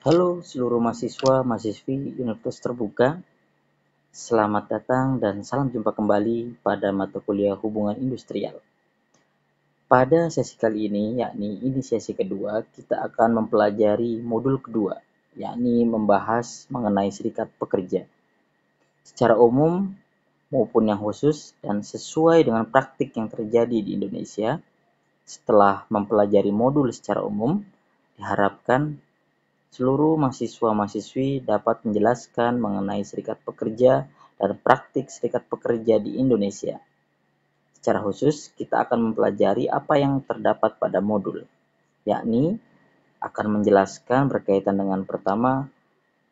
Halo seluruh mahasiswa, mahasiswi Universitas Terbuka. Selamat datang dan salam jumpa kembali pada mata kuliah Hubungan Industrial. Pada sesi kali ini, yakni ini sesi kedua, kita akan mempelajari modul kedua, yakni membahas mengenai serikat pekerja. Secara umum maupun yang khusus dan sesuai dengan praktik yang terjadi di Indonesia, setelah mempelajari modul secara umum, diharapkan Seluruh mahasiswa-mahasiswi dapat menjelaskan mengenai serikat pekerja dan praktik serikat pekerja di Indonesia. Secara khusus, kita akan mempelajari apa yang terdapat pada modul, yakni akan menjelaskan berkaitan dengan pertama,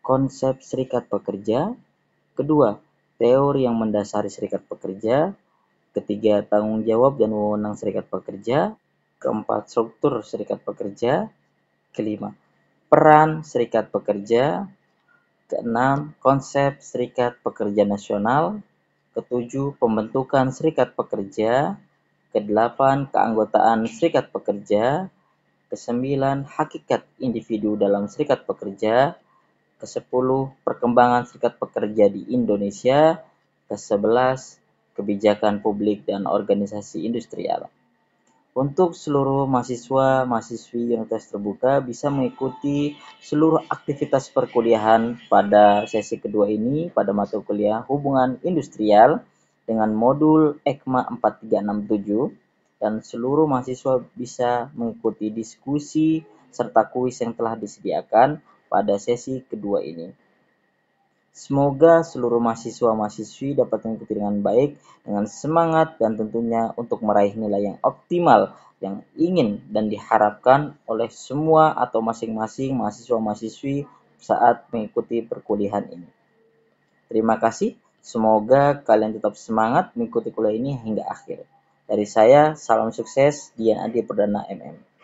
konsep serikat pekerja, kedua, teori yang mendasari serikat pekerja, ketiga, tanggung jawab dan wewenang serikat pekerja, keempat, struktur serikat pekerja, kelima, Peran Serikat Pekerja; keenam, Konsep Serikat Pekerja Nasional; ketujuh, Pembentukan Serikat Pekerja; kedelapan, Keanggotaan Serikat Pekerja; kesembilan, Hakikat Individu dalam Serikat Pekerja; kesepuluh, Perkembangan Serikat Pekerja di Indonesia; kesebelas, Kebijakan Publik dan Organisasi Industrial untuk seluruh mahasiswa-mahasiswi Universitas Terbuka bisa mengikuti seluruh aktivitas perkuliahan pada sesi kedua ini pada mata kuliah Hubungan Industrial dengan modul EKMA 4367 dan seluruh mahasiswa bisa mengikuti diskusi serta kuis yang telah disediakan pada sesi kedua ini. Semoga seluruh mahasiswa-mahasiswi dapat mengikuti dengan baik, dengan semangat, dan tentunya untuk meraih nilai yang optimal yang ingin dan diharapkan oleh semua atau masing-masing mahasiswa-mahasiswi saat mengikuti perkuliahan ini. Terima kasih. Semoga kalian tetap semangat mengikuti kuliah ini hingga akhir. Dari saya, salam sukses, Dian Adi Perdana MM.